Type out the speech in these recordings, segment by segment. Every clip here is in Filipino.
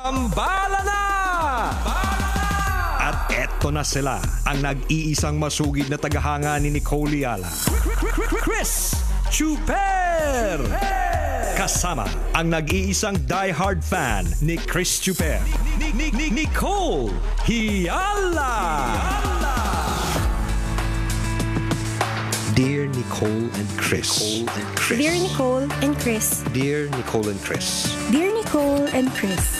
Ang bala na! Bala na! At eto na sila, ang nag-iisang masugid na tagahanga ni Nicole Yala. Chris Chuper! Kasama ang nag-iisang die-hard fan ni Chris Chuper. Nicole Hiala! Dear Nicole and Chris. Dear Nicole and Chris. Dear Nicole and Chris. Dear Nicole and Chris.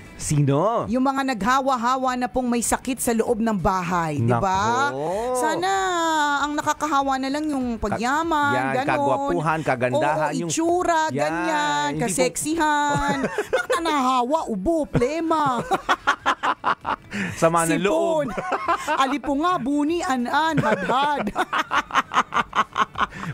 Sino? Yung mga naghawa-hawa na pong may sakit sa loob ng bahay, di ba? Sana ang nakakahawa na lang yung pagyaman, Ka- yan, ganun. kagwapuhan, kagandahan. Oo, yung itsura, yan, ganyan, hindi kaseksihan. Po... Nakanahawa, ubo, plema. Sama ng loob. Alipo nga, buni, an-an, had-had.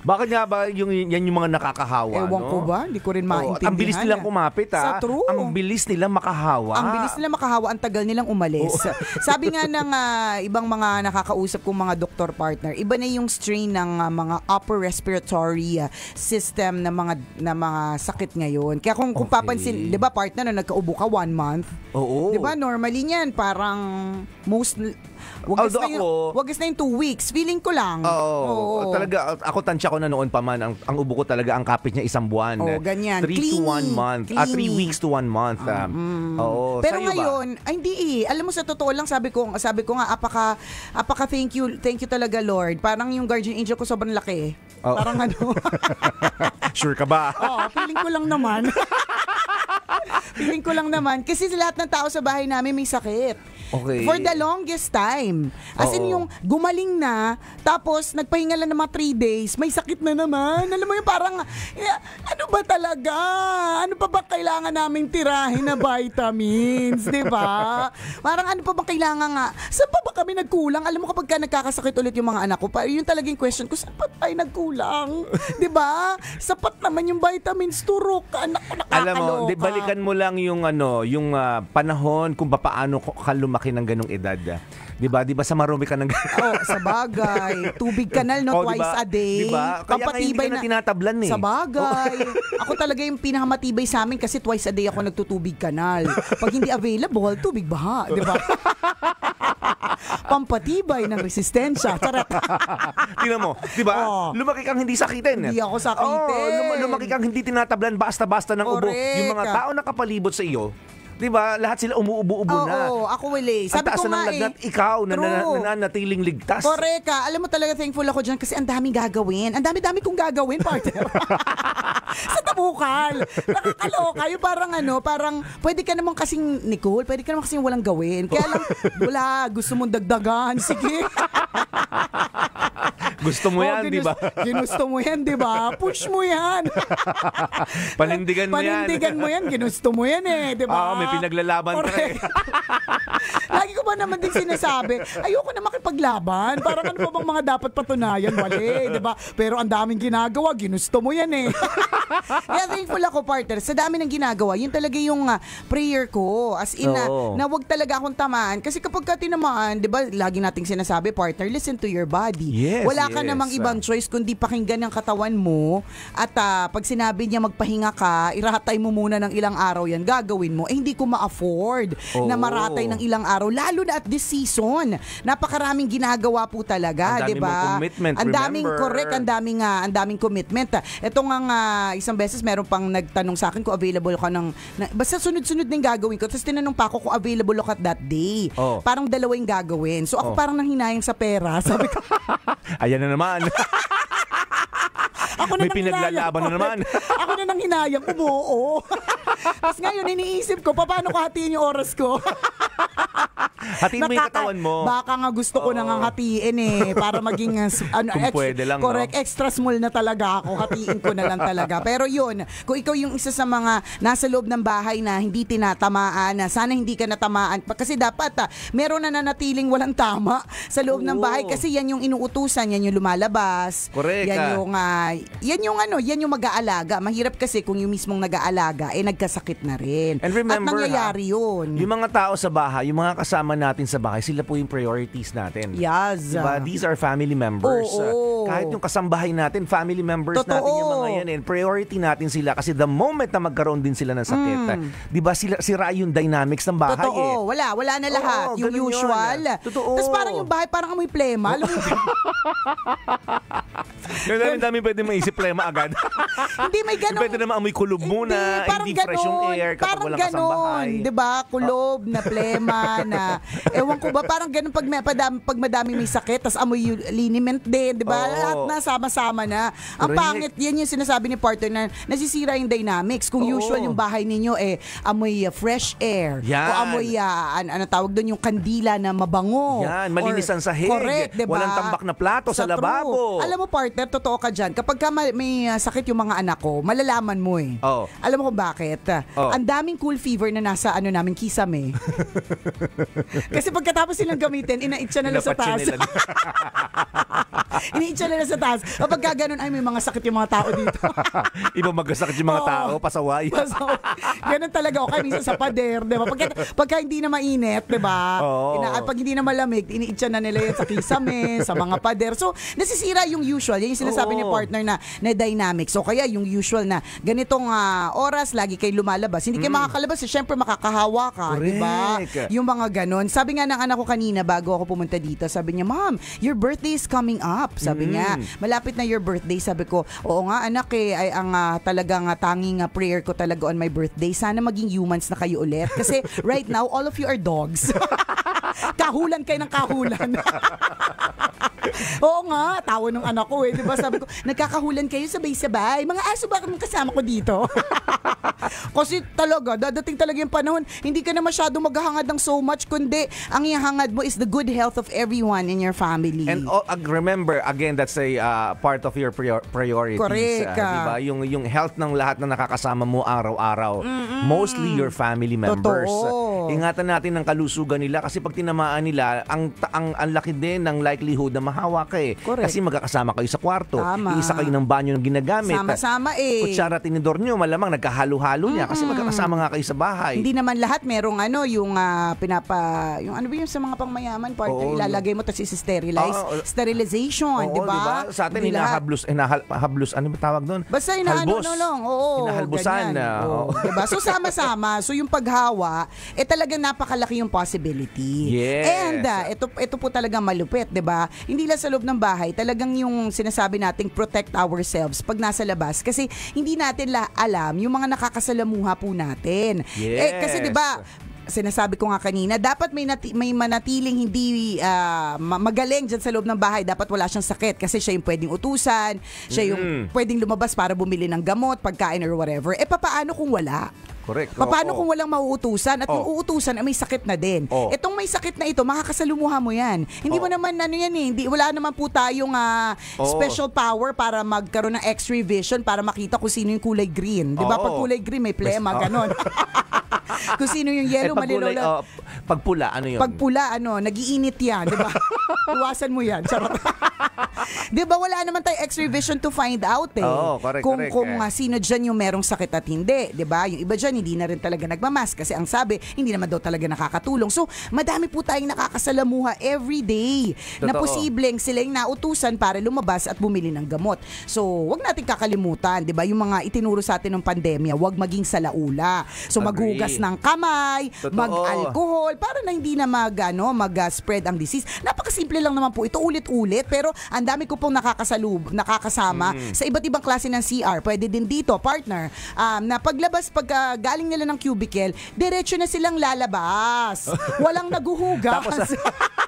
Bakit nga ba yung, yan yung mga nakakahawa? Ewan no? ko ba? Hindi ko rin maintindihan. Oh, ang bilis nilang kumapit ha. Ah. Sa true. Ang bilis nilang makahawa. Ang bilis nilang makahawa. Ang tagal nilang umalis. Oh. Sabi nga ng uh, ibang mga nakakausap kong mga doktor partner, iba na yung strain ng uh, mga upper respiratory system na mga na mga sakit ngayon. Kaya kung, kung okay. papansin, di ba partner na nagkaubo ka one month? Oo. Di ba normally niyan parang most Wag na yung, ako, wag na yung two weeks. Feeling ko lang. Oo. Oh, oh, talaga, ako tan nagbabansya ko na noon pa man, ang, ang ubo ko talaga, ang kapit niya isang buwan. Oh, ganyan. Three Clingy. to one month. Clingy. Ah, three weeks to one month. Um, mm. -hmm. Oo. Pero ngayon, ay, hindi eh. Alam mo, sa totoo lang, sabi ko, sabi ko nga, apaka, apaka thank you, thank you talaga, Lord. Parang yung guardian angel ko sobrang laki eh. Oh. Parang ano. sure ka ba? Oo, oh, feeling ko lang naman. feeling ko lang naman. Kasi lahat ng tao sa bahay namin may sakit. Okay. For the longest time. As Oo. in yung gumaling na, tapos nagpahinga lang ng mga 3 days, may sakit na naman. Alam mo yung parang, eh, ano ba talaga? Ano pa ba kailangan naming tirahin na vitamins? di ba? Parang ano pa ba kailangan nga? Saan pa ba kami nagkulang? Alam mo kapag ka nagkakasakit ulit yung mga anak ko, yun talagang question ko, saan pa tayo nagkulang? di ba? Sapat naman yung vitamins to rock. Anak ko, Alam mo, di, balikan mo lang yung ano, yung uh, panahon kung paano ka lumaki ng ganong edad. Di ba? Di ba sa marumi ka ng Oh, sa bagay. Tubig kanal no, oh, diba? twice a day. Di ba? Pampatibay na, na tinatablan eh. Sa bagay. Oh. ako talaga yung pinakamatibay sa amin kasi twice a day ako nagtutubig kanal. Pag hindi available, tubig baha. Di ba? Pampatibay ng resistensya. Charot. Tingnan mo, di ba? Oh. Lumaki kang hindi sakitin. Hindi ako sakitin. Oh, lum- lumaki kang hindi tinatablan basta-basta ng Correct. ubo. Yung mga tao na kapalibot sa iyo, 'di ba? Lahat sila umuubo-ubo oh, na. Oo, oh, ako wala. Eh. Sabi ko nga lagnat, eh, ikaw na nananatiling ligtas. Koreka. Ah. Alam mo talaga thankful ako diyan kasi ang daming gagawin. Ang dami-dami kong gagawin, partner. sa tabukal. Nakakaloka. Yung parang ano, parang pwede ka naman kasing, Nicole, pwede ka naman kasing walang gawin. Kaya lang, wala, gusto mong dagdagan. Sige. Gusto mo oh, yan, oh, di ba? ginusto mo yan, di ba? Push mo yan. Panindigan mo yan. Panindigan mo yan, ginusto mo yan eh, di ba? Oo, oh, may pinaglalaban ka eh. Lagi ko ba naman din sinasabi, ayoko na makipaglaban. Parang ano ba bang mga dapat patunayan? Wali, di ba? Pero ang daming ginagawa, ginusto mo yan eh. Kaya yeah, thankful ako, partner. Sa dami ng ginagawa, yun talaga yung uh, prayer ko. As in, na, na wag talaga akong tamaan. Kasi kapag ka tinamaan, di ba, lagi nating sinasabi, partner, listen to your body. Yes, Wala wala ka namang ibang ah. choice kundi pakinggan ng katawan mo at uh, pag sinabi niya magpahinga ka, iratay mo muna ng ilang araw yan, gagawin mo. Eh hindi ko ma-afford oh. na maratay ng ilang araw, lalo na at this season. Napakaraming ginagawa po talaga, di ba? Ang daming correct, ang daming uh, ang daming commitment. Ito nga uh, isang beses meron pang nagtanong sa akin kung available ka ng na, basta sunod-sunod din gagawin ko. Tapos tinanong pa ako kung available ka that day. Oh. Parang dalawa yung gagawin. So ako oh. parang nanghinayang sa pera. Sabi ko. yan na naman. Ako na May pinaglalaban na naman. Ako na nang hinayang umuo. Tapos ngayon, iniisip ko, paano ko hatiin yung oras ko? Hatiin mo yung katawan mo. Baka nga gusto ko oh. nang hatiin eh. Para maging, uh, ano, Kung ex- pwede lang, correct, no? extra small na talaga ako. Hatiin ko na lang talaga. Pero yun, kung ikaw yung isa sa mga nasa loob ng bahay na hindi tinatamaan, ah, sana hindi ka natamaan. Kasi dapat, ah, meron na nanatiling walang tama sa loob Oo. ng bahay. Kasi yan yung inuutusan, yan yung lumalabas. Correct. Yan ah. yung, uh, yan yung ano, yan yung mag-aalaga. Mahirap kasi kung yung mismong nag-aalaga, eh nagkasakit na rin. And remember, At nangyayari ha, yun. Yung mga tao sa bahay, yung mga kasama kasama natin sa bahay, sila po yung priorities natin. Yes. Diba? These are family members. Oo. Uh, kahit yung kasambahay natin, family members Totoo. natin yung mga yan. And eh. priority natin sila kasi the moment na magkaroon din sila ng sakit, mm. eh, di ba sila, sira yung dynamics ng bahay Totoo. eh. Wala, wala na lahat. Oo, yung usual. Yun. Totoo. Tapos parang yung bahay parang may plema. Alam mo Yung dami-dami pwede maisip plema agad. hindi may ganun. Pwede naman amoy kulob muna, hindi, parang hindi ganun, yung air kapag walang ganon, kasambahay. Parang ganun, di ba? Kulob oh. na plema na Ewan ko ba, parang ganun pag, may, padam, pag madami may sakit, tas amoy yung liniment din, di ba? Oo. Lahat na sama-sama na. Ang Correct. pangit, yan yung sinasabi ni partner na nasisira yung dynamics. Kung Oo. usual yung bahay ninyo, eh, amoy uh, fresh air. Yan. O amoy, uh, an- ano tawag doon, yung kandila na mabango. Yan, malinis ang sahig. Correct, diba? Walang tambak na plato sa, sa lababo. True. Alam mo, partner, totoo ka dyan. Kapag ka may, uh, sakit yung mga anak ko, malalaman mo eh. Oo. Alam mo kung bakit? Oo. Ang daming cool fever na nasa ano namin, kisame. Kasi pagkatapos silang gamitin, inaitsa na lang sa taas. inaitsa na lang sa taas. Kapag gaganon, ay may mga sakit yung mga tao dito. Iba magkasakit yung mga Oo, tao, pasaway. Pasaway. Ganun talaga ako. Kaya minsan sa pader, di ba? Pagka, pagka hindi na mainit, di ba? Oo. Ina- pag hindi na malamig, iniitsa na nila yan sa kisame, sa mga pader. So, nasisira yung usual. Yan yung sinasabi ni partner na, na dynamic. So, kaya yung usual na ganitong ah, oras, lagi kayo lumalabas. Hindi kayo mm. makakalabas. Eh, Siyempre, makakahawa ka, di ba? Yung mga ganon ganun. Sabi nga ng anak ko kanina bago ako pumunta dito, sabi niya, Mom, your birthday is coming up. Sabi mm. niya, malapit na your birthday. Sabi ko, oo nga anak eh, ay ang uh, talagang uh, tanging uh, prayer ko talaga on my birthday. Sana maging humans na kayo ulit. Kasi right now, all of you are dogs. kahulan kayo ng kahulan. Oo nga, tawa ng anak ko eh. Diba sabi ko, nagkakahulan kayo sabay-sabay. Mga aso ba kasama ko dito? Kasi talaga, dadating talaga yung panahon, hindi ka na masyado maghahangad ng so much, kundi ang ihangad mo is the good health of everyone in your family. And oh, remember, again, that's a uh, part of your prior- priorities. Uh, Correct. Uh, diba? Yung, yung health ng lahat na nakakasama mo araw-araw. Mm-mm. Mostly your family members. Totoo. Ingatan natin ang kalusugan nila kasi pag tinamaan nila, ang, ang, ang laki din ng likelihood na mahawa ka eh. Correct. Kasi magkakasama kayo sa kwarto. Tama. Iisa kayo ng banyo na ginagamit. Sama-sama eh. Kutsara tinidor nyo, malamang nagkahalo-halo niya mm-hmm. kasi magkakasama nga kayo sa bahay. Hindi naman lahat merong ano, yung uh, pinapa, yung ano ba yung sa mga pangmayaman, partner, Oo, ilalagay mo tapos isi-sterilize. Uh, sterilization, di ba? Diba? Sa atin, hinahablos, hinahablos, ano ba tawag doon? Basta hinahalbos. Ano, no, no, oo, hinahalbosan. Oo. Oh. Diba? So sama-sama. So yung paghawa, eh talagang napakalaki yung possibility. Yes. And uh, ito, ito po talaga malupit, di ba? Hindi sila sa loob ng bahay, talagang yung sinasabi nating protect ourselves pag nasa labas kasi hindi natin la alam yung mga nakakasalamuha po natin. Yes. Eh kasi 'di ba, sinasabi ko nga kanina, dapat may, nati- may manatiling hindi uh, magaling dyan sa loob ng bahay. Dapat wala siyang sakit kasi siya yung pwedeng utusan, siya yung mm pwedeng lumabas para bumili ng gamot, pagkain or whatever. E papaano kung wala? Correct. Paano oh, kung walang mauutusan at oh. mauutusan ay ah, may sakit na din? Oh. Itong may sakit na ito, makakasalumuha mo 'yan. Hindi oh. mo naman ano 'yan eh. Hindi wala naman po tayong uh, oh. special power para magkaroon ng X-ray vision para makita kung sino yung kulay green. 'Di ba? Oh. Pag kulay green may plema, oh. ganun. Kung sino yung yellow, eh, malinaw lang. Oh, pagpula, ano yun? Pagpula, ano, nagiinit yan, di ba? Iwasan mo yan. di ba wala naman tayo x-ray vision to find out eh. oh, correct, kung, correct. Kung eh. Ah, sino dyan yung merong sakit at hindi, di ba? Yung iba dyan, hindi na rin talaga nagmamask kasi ang sabi, hindi naman daw talaga nakakatulong. So, madami po tayong nakakasalamuha every day na posibleng sila yung nautusan para lumabas at bumili ng gamot. So, wag natin kakalimutan, di ba? Yung mga itinuro sa atin ng pandemya, wag maging salaula. So, Agreed maghugas ng kamay, mag-alcohol, para na hindi na mag, ano, mag-spread ang disease. Napakasimple lang naman po. Ito ulit-ulit, pero ang dami ko pong nakakasalub, nakakasama mm. sa iba't ibang klase ng CR. Pwede din dito, partner, um, na paglabas, pag uh, galing nila ng cubicle, diretso na silang lalabas. Walang naguhugas. Tapos,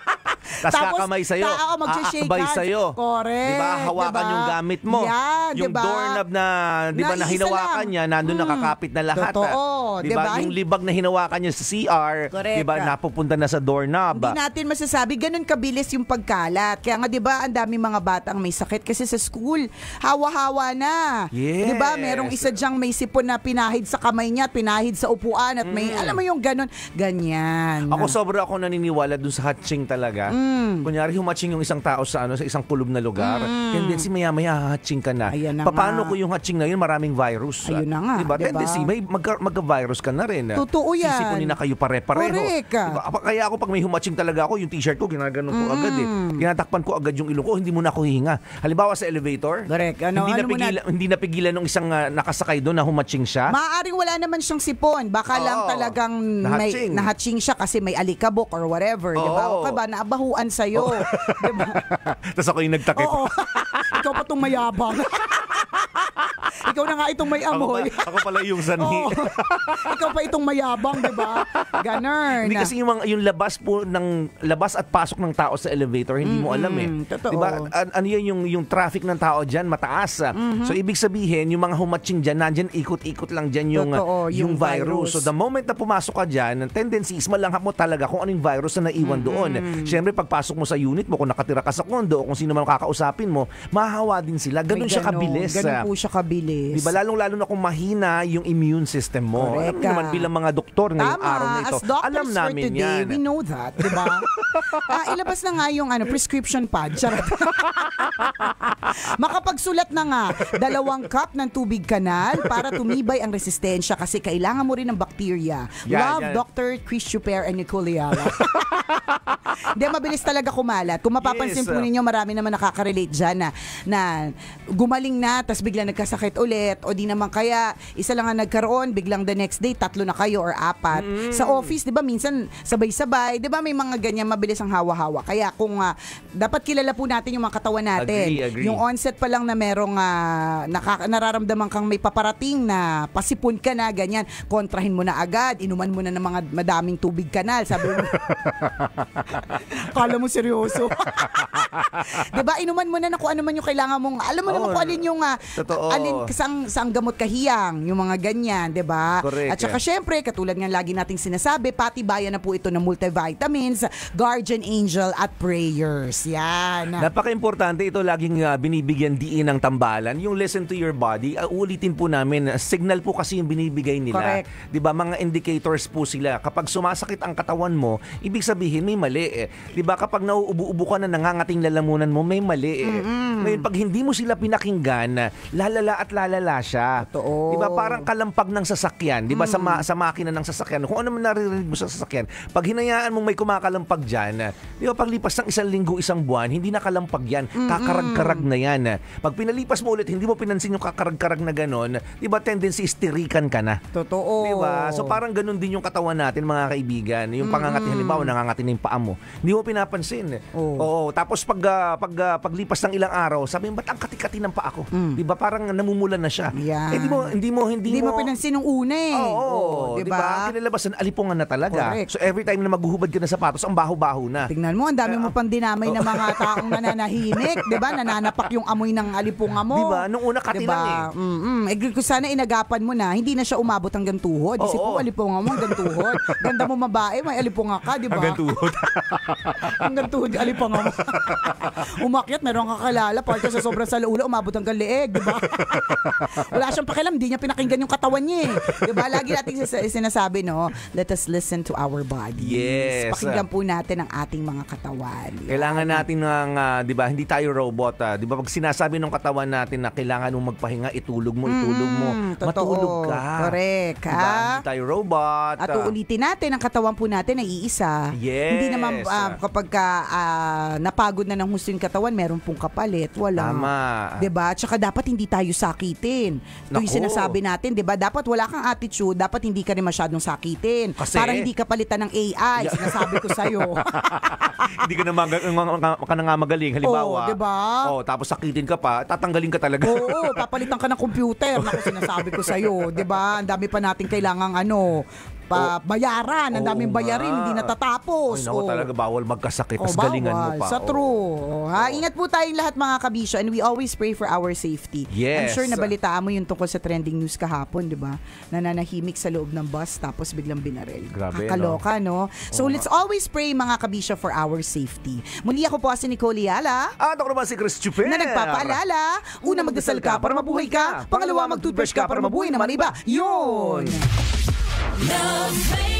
Tapos, kakamay sa'yo. Tapos ako mag-shake hands. sa'yo. Correct. Diba? diba? Hawakan diba? yung gamit mo. Yan, yung diba? doorknob na, di ba, na, na hinawakan niya, nandun mm. nakakapit na lahat. Ah. Totoo. Diba? diba? Yung libag na hinawakan niya sa CR, Correct. diba, napupunta na sa doorknob. Hindi natin masasabi, ganun kabilis yung pagkalat. Kaya nga, di ba, ang dami mga bata ang may sakit kasi sa school, hawa-hawa na. Diba, yes. Di ba, merong isa dyang may sipon na pinahid sa kamay niya, pinahid sa upuan at may, mm. alam mo yung ganun, ganyan. Ako sobra ako naniniwala dun sa hatching talaga. Mm Mm. Kunyari, humatching yung isang tao sa ano sa isang kulub na lugar. Mm. Tendency, maya-maya hahatching ka na. Ayan na Paano ko yung hatching na yun? Maraming virus. Ayun na nga. Diba? diba? Tendency, may magka, virus ka na rin. Totoo yan. Sisipunin na kayo pare-pareho. Correct. Diba? Kaya ako, pag may humatching talaga ako, yung t-shirt ko, ginaganon ko mm. agad eh. Ginatakpan mm. ko agad yung ilong ko, hindi muna ako hihinga. Halimbawa sa elevator, Correct. Ano, hindi, ano napigilan, na? hindi napigilan ng isang uh, nakasakay doon na humatching siya. Maaaring wala naman siyang sipon. Baka Oo, lang talagang nahatching. may nahatching siya kasi may alikabok or whatever. Oo. Diba? O ka ba, naabahuan sa iyo. Oh. Diba? Tapos ako yung nagtakip. Oo. Ikaw pa tong mayabang. Ikaw na nga itong may amoy. Ako, pa, ako pala yung sanhi. Oo. Ikaw pa itong mayabang, di ba? Ganun. Hindi kasi yung, yung labas po ng labas at pasok ng tao sa elevator, hindi mm-hmm. mo alam eh. Totoo. Diba? An- ano yun, yung, yung traffic ng tao dyan, mataas. Ah. Mm-hmm. So, ibig sabihin, yung mga humatching dyan, nandyan, ikot-ikot lang dyan yung, Totoo, ah, yung, yung virus. virus. So, the moment na pumasok ka dyan, ang tendency is malanghap mo talaga kung anong virus na naiwan mm-hmm. doon. Siyempre, pagpasok mo sa unit mo, kung nakatira ka sa condo, kung sino man kakausapin mo, mahahawa din sila. Ganun May siya kabilis. Ganun ah. po siya kabilis mabilis. Di Lalong-lalo na kung mahina yung immune system mo. Correct. Alam naman bilang mga doktor na yung araw na ito. As doctors alam namin for today, yan. we know that, Diba? ba? ah, ilabas na nga yung ano, prescription pad. Charot. Makapagsulat na nga. Dalawang cup ng tubig kanal para tumibay ang resistensya kasi kailangan mo rin ng bacteria. Yeah, Love, yeah. Dr. Chris Chuper and Nicoleara. Hindi, mabilis talaga kumalat. Kung mapapansin yes, po ninyo, marami naman nakaka-relate dyan na, na gumaling na, tapos bigla nagkasakit ulit o di naman kaya isa lang ang nagkaroon, biglang the next day tatlo na kayo or apat. Mm. Sa office, 'di ba, minsan sabay-sabay, 'di ba, may mga ganyan mabilis ang hawa-hawa. Kaya kung uh, dapat kilala po natin yung mga katawan natin. Agree, agree. Yung onset pa lang na merong uh, naka, nararamdaman kang may paparating na pasipon ka na ganyan, kontrahin mo na agad, inuman mo na ng mga madaming tubig kanal, sabi mo. Kala mo seryoso. diba, inuman mo na na kung ano man yung kailangan mong, alam mo oh, naman kung alin yung, uh, alin, sang, sang gamot kahiyang, yung mga ganyan, ba diba? Correct. At saka yeah. syempre, katulad nga lagi nating sinasabi, patibayan na po ito ng multivitamins, guardian angel at prayers. Yan. Napaka-importante ito laging uh, binibigyan diin ng tambalan. Yung listen to your body, uh, ah, ulitin po namin, signal po kasi yung binibigay nila. Correct. ba diba, mga indicators po sila. Kapag sumasakit ang katawan mo, ibig sabihin may mali eh. ba diba, kapag nauubo-ubo ka na nangangating konting lalamunan mo, may mali eh. Mm-hmm. Ngayon, pag hindi mo sila pinakinggan, lalala at lalala siya. Totoo. Di diba, Parang kalampag ng sasakyan. Di ba? Mm-hmm. Sa, sa makina ng sasakyan. Kung ano man naririnig mo sa sasakyan, pag hinayaan mong may kumakalampag diyan, di ba? Paglipas ng isang linggo, isang buwan, hindi na kalampag yan. Kakarag-karag na yan. Pag pinalipas mo ulit, hindi mo pinansin yung kakarag-karag na ganon, di ba? Tendency istirikan ka na. Totoo. Di ba? So parang ganun din yung katawan natin, mga kaibigan. Yung pangangati, mm-hmm. halimbawa, nangangati na yung paa mo. Hindi mo pinapansin. Oh. Oo. Tapos pag, uh, pag uh, paglipas ng ilang araw, sabi mo, ba't ang katikati ng paa ko? Mm. Di ba? Parang namumulan na siya. Yeah. Eh, di mo, hindi mo, hindi, hindi mo... Hindi mo pinansin nung una eh. Oo, oh, oh, di ba? Diba? Kinalabasan, alipungan na talaga. Correct. So every time na maghuhubad ka ng sapatos, ang baho-baho na. Tingnan mo, ang dami uh, mo pang dinamay oh. ng mga taong nananahinik, di ba? Nananapak yung amoy ng alipunga mo. Di ba? Nung una kati diba? lang eh. Mm-mm. Agree eh, ko sana inagapan mo na, hindi na siya umabot hanggang tuhod. Kasi oh, po, oh. mo hanggang tuhod. Ganda mo mabae, may alipunga ka, di ba? Hanggang tuhod. hanggang tuhod, alipunga mo. Umakyat, meron kakalala. Part sa sobrang salaula, umabot hanggang leeg, Diba? Wala siyang pakialam, Hindi niya pinakinggan yung katawan niya eh. Di ba? Lagi natin sinasabi, no? Let us listen to our body. Yes. Ah. Pakinggan po natin ang ating mga katawan. Kailangan natin ng, uh, di ba, hindi tayo robot. Uh, di ba, pag sinasabi ng katawan natin na kailangan mong magpahinga, itulog mo, itulog mo. Mm, totoo. Matulog ka. Correct. Diba? Hindi tayo robot. At uulitin natin, ang katawan po natin ay iisa. Yes. Hindi naman uh, kapag ka, uh, napagod na ng husto yung katawan, meron pong kapalit. Wala. Tama. Diba? Tsaka dapat hindi tayo sakitin. Ito yung sinasabi natin, diba? Dapat wala kang attitude, dapat hindi ka rin masyadong sakitin. Kasi, Para hindi ka palitan ng AI, sinasabi ko sa'yo. hindi ka na, mag- ka na nga magaling. Halimbawa, oh, diba? oh, tapos sakitin ka pa, tatanggalin ka talaga. Oo, oh, papalitan ka ng computer. Naku, sinasabi ko sa'yo. Diba? Ang dami pa natin kailangang ano, pa oh. bayaran, ang daming bayarin, hindi natatapos. Ay, naku, oh. talaga bawal magkasakit, oh, galingan mo pa. Sa oh. true. Oh, ha? Oh. Ingat po tayong lahat mga kabisyo and we always pray for our safety. Yes. I'm sure nabalitaan mo yung tungkol sa trending news kahapon, di ba? Nananahimik sa loob ng bus tapos biglang binaril. Grabe, Kakaloka, no? no? So oh. let's always pray mga kabisyo for our safety. Muli ako po si Nicole Yala. At ako naman si Chris Chuper. Na nagpapaalala, una magdasal ka para mabuhay ka, pangalawa magtoothbrush ka para mabuhay naman iba. Yun! Love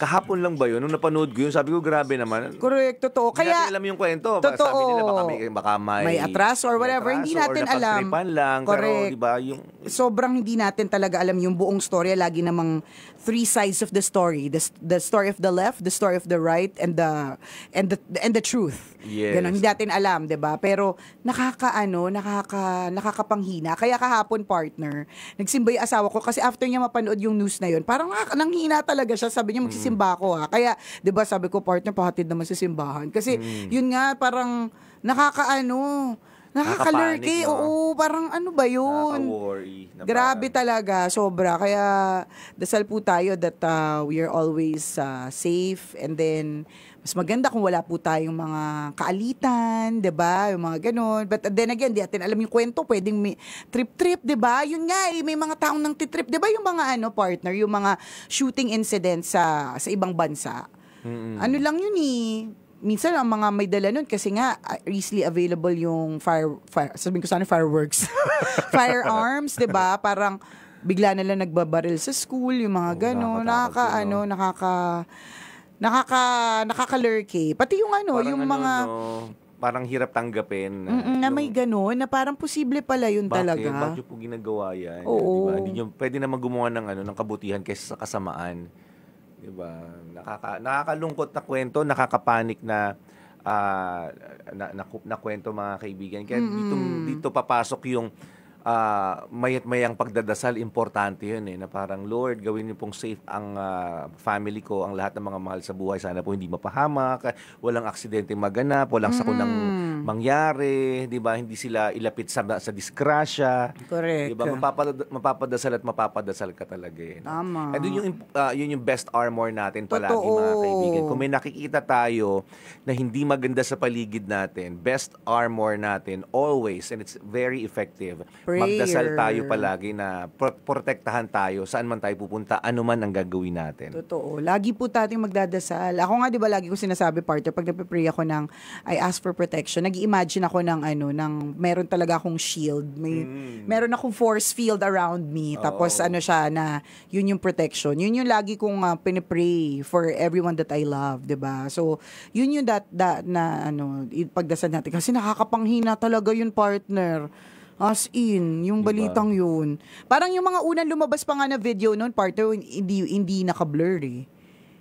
Kahapon lang ba yun? Nung napanood ko yun, sabi ko, grabe naman. Correct, totoo. Kaya, hindi natin alam yung kwento. Totoo. Sabi nila, baka may, baka may, may atras or whatever. Atraso, hindi natin or alam. lang. Correct. Pero, ba yung... Sobrang hindi natin talaga alam yung buong storya. Lagi namang three sides of the story. The, the story of the left, the story of the right, and the and the and the truth. Yes. Ganun, hindi natin alam, 'di ba? Pero nakakaano, nakaka nakakapanghina. Kaya kahapon partner, nagsimba yung asawa ko kasi after niya mapanood yung news na 'yon, parang ah, nanghina talaga siya. Sabi niya magsisimba simba ako ha. Kaya, di ba sabi ko, partner, pahatid naman sa simbahan. Kasi, mm. yun nga, parang nakakaano, Nakakalurky, eh. no? oo, parang ano ba yun? Nakaka-worry. Grabe talaga, sobra. Kaya dasal po tayo that uh, we are always uh, safe and then mas maganda kung wala po tayong mga kaalitan, 'di ba? Yung mga ganun. But then again, di atin alam yung kwento, pwedeng may trip-trip, 'di ba? Yun nga, eh, may mga taong nang trip, 'di ba? Yung mga ano, partner, yung mga shooting incident sa sa ibang bansa. Mm-hmm. Ano lang yun eh minsan ang mga may dala nun kasi nga ah, easily available yung fire, fire sabihin ko sana fireworks firearms 'di ba parang bigla na lang nagbabaril sa school yung mga oh, gano'n. nakaka ano nakaka Nakaka nakaka-lurky. Eh. Pati yung ano, parang yung ano, mga no, parang hirap tanggapin. mm na may ganoon na parang posible pala yun bakit, talaga. Bakit? Bakit po ginagawa yan? Oo. Diba? Hindi nyo, pwede naman gumawa ng, ano, ng kabutihan kaysa sa kasamaan. di ba Nakaka, nakakalungkot na kwento, nakakapanik na uh, ah, na, na, na, na kwento mga kaibigan. Kaya mm-hmm. dito, dito papasok yung uh, mayat mayang pagdadasal, importante yun eh, na parang, Lord, gawin niyo pong safe ang uh, family ko, ang lahat ng mga mahal sa buhay, sana po hindi mapahamak, walang aksidente maganap, walang sakunang mm mm. mangyari, 'di ba? Hindi sila ilapit sa sa diskrasya. Correct. 'Di ba? Mapapadasal, mapapadasal at mapapadasal ka talaga eh. Tama. And yun yung uh, yun yung best armor natin palagi Totoo. mga kaibigan. Kung may nakikita tayo na hindi maganda sa paligid natin, best armor natin always and it's very effective. Prayer. Magdasal tayo palagi na pro- protektahan tayo saan man tayo pupunta, ano man ang gagawin natin. Totoo. Lagi po tating magdadasal. Ako nga 'di ba lagi ko sinasabi partner pag nagpe-pray ako ng I ask for protection nag-imagine ako ng ano, ng meron talaga akong shield. May mm. meron akong force field around me. Tapos oh. ano siya na yun yung protection. Yun yung lagi kong uh, pinipray for everyone that I love, 'di ba? So, yun yung that, that na ano, pagdasal natin kasi nakakapanghina talaga yung partner. As in, yung diba? balitang yun. Parang yung mga unang lumabas pa nga na video noon, partner, hindi, hindi naka-blur eh.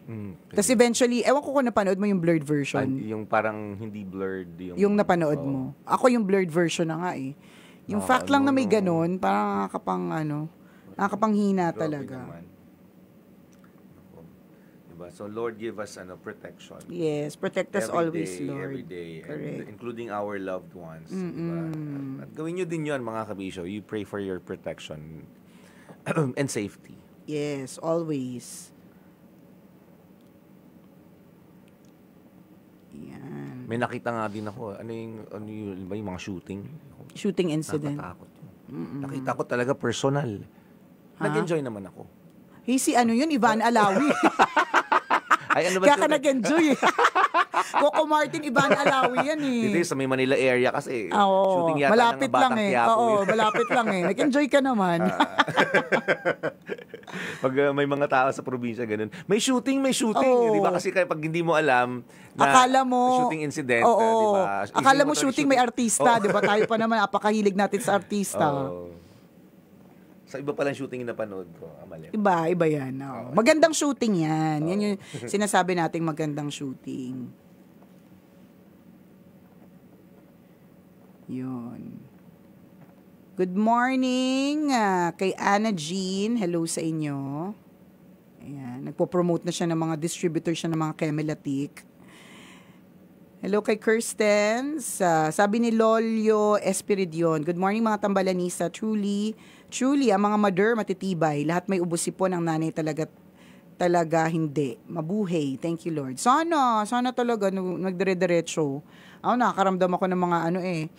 Mm, okay. Tapos eventually, ewan ko kung napanood mo yung blurred version. An- yung parang hindi blurred. Yung, yung napanood oh. mo. Ako yung blurred version na nga eh. Yung oh, fact lang na may ganun, parang nakakapang ano, nakakapanghina talaga. Diba? So Lord give us ano protection. Yes, protect us every always, day, Lord. Every day, Correct. including our loved ones, diba? At, gawin niyo din 'yon mga kabisyo. You pray for your protection and safety. Yes, always. Yan. May nakita nga din ako. Ano yung, ano yung, ano ba yung mga shooting? Shooting incident. Natatakot. Mm-mm. Nakita ko talaga personal. Ha? Nag-enjoy naman ako. Hey, si ano yun, Ivan Alawi. Ay, ano ba Kaya ka nag-enjoy eh. Coco Martin, Ivan Alawi yan eh. Dito sa may Manila area kasi. Ah, oo, shooting yata malapit ng lang eh. Oo, malapit lang eh. Nag-enjoy ka naman. Ah pag uh, may mga tao sa probinsya, ganun. May shooting, may shooting. Oh. Di ba? Kasi kaya pag hindi mo alam na Akala mo, shooting incident, oh, oh. di ba? Akala mo shooting, shooting may artista, oh. di ba? Tayo pa naman, apakahilig natin sa artista. Oh. Sa iba palang shooting yung panood ko, Amalim. Ah, iba, iba yan. Oh. Oh. Magandang shooting yan. Oh. Yan yung sinasabi nating magandang shooting. Yun. Good morning uh, kay Anna Jean. Hello sa inyo. Ayan, nagpo-promote na siya ng mga distributor siya ng mga Chemelatic. Hello kay Kirsten. Sa, ah, sabi ni Lolyo Espiridion, Good morning mga tambalanisa. Truly, truly, ang mga mother matitibay. Lahat may ubusipon ang nanay talaga talaga hindi. Mabuhay. Thank you, Lord. Sana, sana talaga nagdire-diretso. Ako, oh, nakakaramdam ako ng mga ano eh,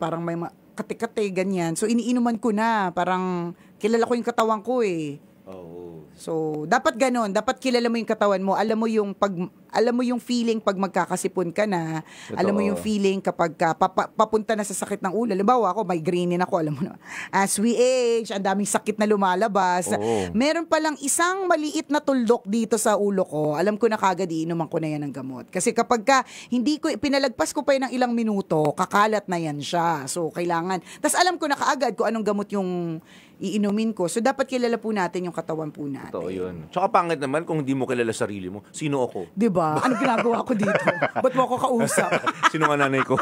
parang may katikate, ganyan. So, iniinuman ko na. Parang, kilala ko yung katawan ko eh. Oo. Oh. So, dapat ganun. Dapat kilala mo yung katawan mo. Alam mo yung pag alam mo yung feeling pag magkakasipon ka na. Totoo. Alam mo yung feeling kapag ka, papa, papunta na sa sakit ng ulo. Halimbawa ako, may greening ako. Alam mo na, as we age, ang daming sakit na lumalabas. Oo. Meron palang isang maliit na tuldok dito sa ulo ko. Alam ko na kagad, iinuman ko na yan ng gamot. Kasi kapag ka, hindi ko, pinalagpas ko pa yun ng ilang minuto, kakalat na yan siya. So, kailangan. Tapos alam ko na kaagad kung anong gamot yung iinumin ko. So dapat kilala po natin yung katawan po natin. Totoo yun. Tsaka pangit naman kung hindi mo kilala sarili mo. Sino ako? 'Di ba? Ano ginagawa ko dito? Ba't mo ako kausap? Sino nga nanay ko?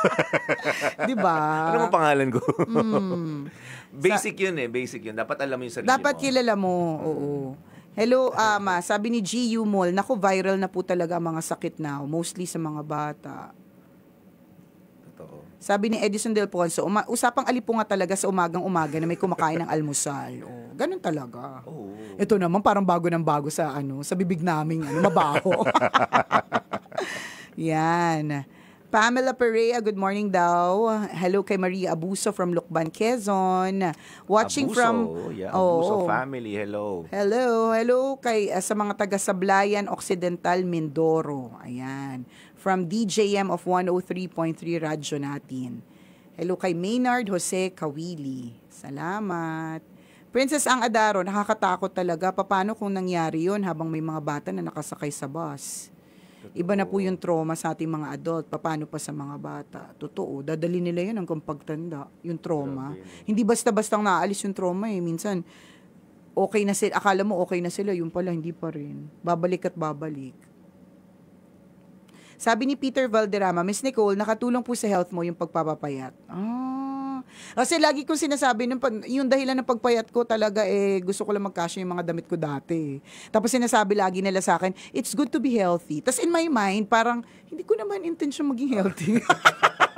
'Di ba? Ano mo pangalan ko? mm. Basic Sa- yun eh. Basic yun. Dapat alam mo yung sarili dapat mo. Dapat kilala mo. Oo. Hello, Ama. Sabi ni GU Mall, naku, viral na po talaga ang mga sakit na, mostly sa mga bata. Sabi ni Edison Del Ponce, uma- usapang alipunga talaga sa umagang-umaga na may kumakain ng almusal. Oh, ganun talaga. Oh. Ito naman parang bago ng bago sa ano, sa bibig naming ano, mabaho. Yan. Pamela Perea, good morning daw. Hello kay Maria Abuso from Lucban, Quezon. Watching Abuso, from yeah, Abuso oh, family, hello. Hello, hello kay uh, sa mga taga Sablayan Occidental Mindoro. Ayan from DJM of 103.3 Radyo natin. Hello kay Maynard Jose Kawili. Salamat. Princess Ang Adaro, nakakatakot talaga. Paano kung nangyari yon habang may mga bata na nakasakay sa bus? Iba na po yung trauma sa ating mga adult. Paano pa sa mga bata? Totoo, dadali nila yun hanggang pagtanda, yung trauma. Hindi basta-basta naaalis yung trauma eh. Minsan, okay na sila. Akala mo okay na sila, yung pala hindi pa rin. Babalik at babalik. Sabi ni Peter Valderrama, Miss Nicole, nakatulong po sa health mo yung pagpapapayat. Oh. Kasi lagi kong sinasabi, nung, yung dahilan ng pagpayat ko talaga, eh, gusto ko lang magkasya yung mga damit ko dati. Tapos sinasabi lagi nila sa akin, it's good to be healthy. Tapos in my mind, parang, hindi ko naman intention maging healthy.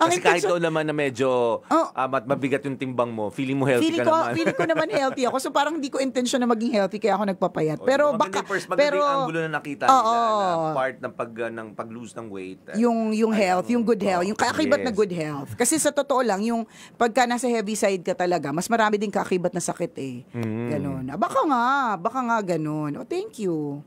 Ang Kasi kahit ikaw naman na medyo Oh. ah, mat mabigat yung timbang mo, feeling mo healthy feeling ka ko, naman. feeling ko naman healthy ako. So parang hindi ko intention na maging healthy kaya ako nagpapayat. Oh, Pero baka first, pero yung angulo na nakita nila na part ng pag ah, ng paglose ng weight. yung yung health, yung good oh, health, yung kakibat na good health. Kasi sa totoo lang, yung pagka nasa heavy side ka talaga, mas marami din kakibat na sakit eh. Mm. Ganun. Ah, baka nga, baka nga ganun. Oh, thank you.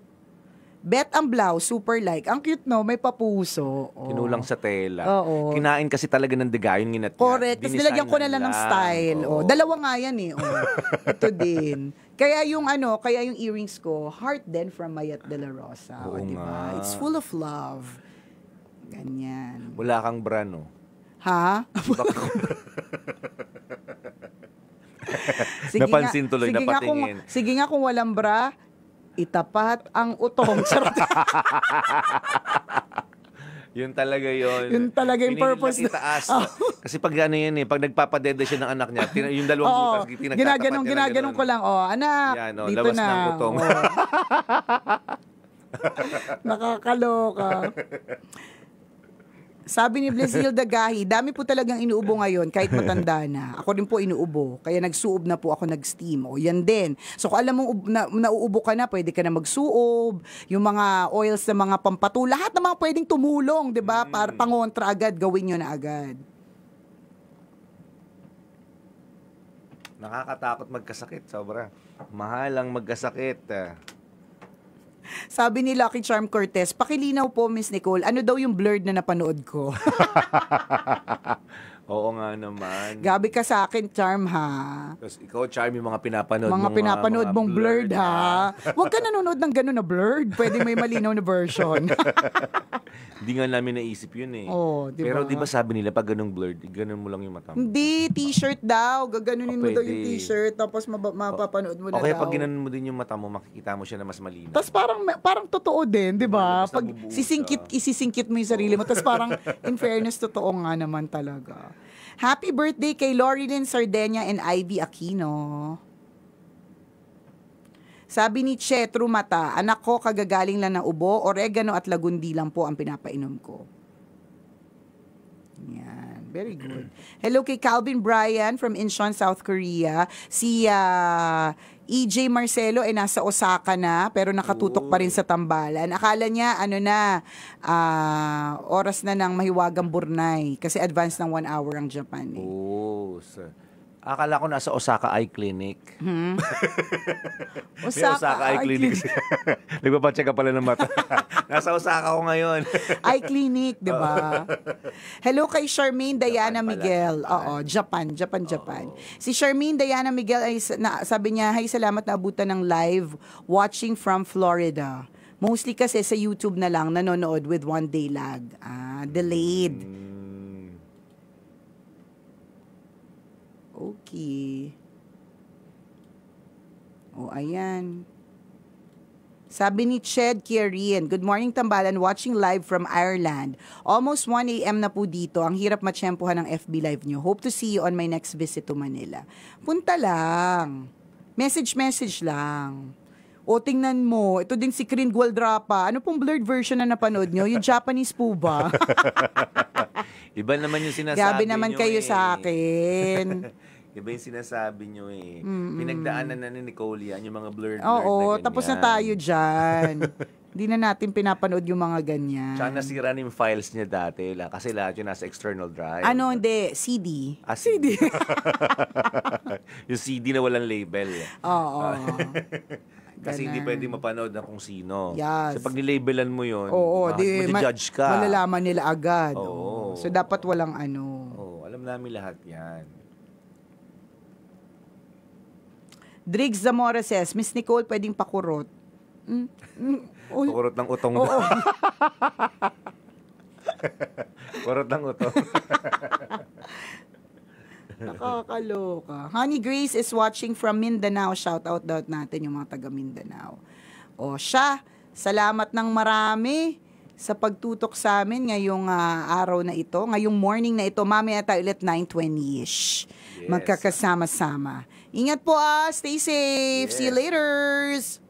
Bet ang blouse, super like. Ang cute no, may papuso. Oh. Kinulang sa tela. Oo. Oh, oh. Kinain kasi talaga ng diga yung ginat Correct. Tapos nilagyan ko na lang ng style. Oh. oh. Dalawa nga yan eh. Oh. Ito din. Kaya yung ano, kaya yung earrings ko, heart din from Mayat de la Rosa. Oo diba? nga. It's full of love. Ganyan. Wala kang bra, no? Ha? Sige Napansin nga, tuloy, sige napatingin. Nga kung, sige nga kung walang bra, itapat ang utong. Yun talaga yun. Yun talaga yung purpose. Na itaas. Ah. Kasi pag ano yun eh, pag nagpapadede siya ng anak niya, tina, yung dalawang oh. butas, tinagtatapat. Ginaganong, ginaganong ko lang, oh, anak, Yan, oh, dito labas na. ng utong. Nakakaloka. Sabi ni Blessilda Gahi, dami po talagang inuubo ngayon kahit matanda na. Ako rin po inuubo. Kaya nagsuob na po ako nag-steam. O yan din. So kung alam mo na, nauubo ka na, pwede ka na magsuob. Yung mga oils na mga pampatu, lahat ng mga pwedeng tumulong, di ba? Para mm. pangontra agad, gawin nyo na agad. Nakakatakot magkasakit, sobra. Mahal ang magkasakit. ah. Sabi ni Lucky Charm Cortez, pakilinaw po Miss Nicole, ano daw yung blurred na napanood ko? Oo nga naman. Gabi ka sa akin, Charm, ha? Kasi ikaw, Charm, yung mga pinapanood mga mong... Mga pinapanood mong blurred, blurred ha? Huwag ka nanonood ng gano'n na blurred. Pwede may malinaw na version. Hindi nga namin naisip yun eh. Oh, diba? Pero di ba sabi nila, pag ganun blurred, ganun mo lang yung mata mo. Hindi, t-shirt daw. Gaganunin oh, mo ah, daw yung t-shirt, tapos mapapanood mo na okay, daw. Okay, pag ginanon mo din yung mata mo, makikita mo siya na mas malinaw. Tapos parang, parang totoo din, di ba? Pag sisingkit, isisingkit mo yung sarili mo, tapos parang, in fairness, totoo nga naman talaga. Happy birthday kay Lorelyn Lynn Sardenia and Ivy Aquino. Sabi ni Che Mata, anak ko kagagaling lang na ubo, oregano at lagundi lang po ang pinapainom ko. Yan. Very good. Hello kay Calvin Bryan from Incheon, South Korea. Si uh, ah, EJ Marcelo ay nasa Osaka na pero nakatutok pa rin sa tambalan. Akala niya ano na uh, oras na ng mahiwagang burnay kasi advance ng one hour ang Japan. Eh. Oh, sir. Akala ko nasa Osaka Eye Clinic. Hmm? Osaka, Osaka Eye, Eye Clinic. Clinic. Nagpapacheck ka pala ng mata. nasa Osaka ko ngayon. Eye Clinic, di ba? Hello kay Charmaine Diana Miguel. Pala. Oo, Japan, Japan, Japan. Oo. Si Charmaine Diana Miguel, ay, na, sabi niya, Hay, salamat na abutan ng live watching from Florida. Mostly kasi sa YouTube na lang nanonood with one day lag. Ah, delayed. Mm. Okay. O, oh, ayan. Sabi ni Ched Kierin, Good morning Tambalan, watching live from Ireland. Almost 1am na po dito. Ang hirap matsyempohan ng FB live nyo. Hope to see you on my next visit to Manila. Punta lang. Message-message lang. O tingnan mo, ito din si Krin Drapa. Ano pong blurred version na napanood nyo? Yung Japanese po ba? Iba naman yung sinasabi Gabi naman kayo eh. sa akin. Iba yung sinasabi nyo eh. Mm-mm. Pinagdaanan na ni Nicole yan, yung mga blurred, blurred na ganyan. tapos na tayo dyan. Hindi na natin pinapanood yung mga ganyan. Tsaka nasira na yung files niya dati. La, kasi lahat yun nasa external drive. Ano, hindi. CD. Ah, CD. yung CD na walang label. Oo. kasi hindi pwede mapanood na kung sino. Yes. So pag nilabelan mo yun, Oo, di, ma-judge ka. Malalaman nila agad. Oo. So dapat walang ano. Oo, alam namin lahat yan. Driggs Zamora says, Miss Nicole, pwedeng pakurot. Mm, mm, Pakurot ng utong. Oo. Kurot ng utong. Nakakaloka. Honey Grace is watching from Mindanao. Shout out daw natin yung mga taga Mindanao. O siya, salamat ng marami sa pagtutok sa amin ngayong uh, araw na ito, ngayong morning na ito. Mamaya tayo ulit 9.20ish. Yes. Magkakasama-sama. Ingat po ah. Stay safe. Yes. See you later.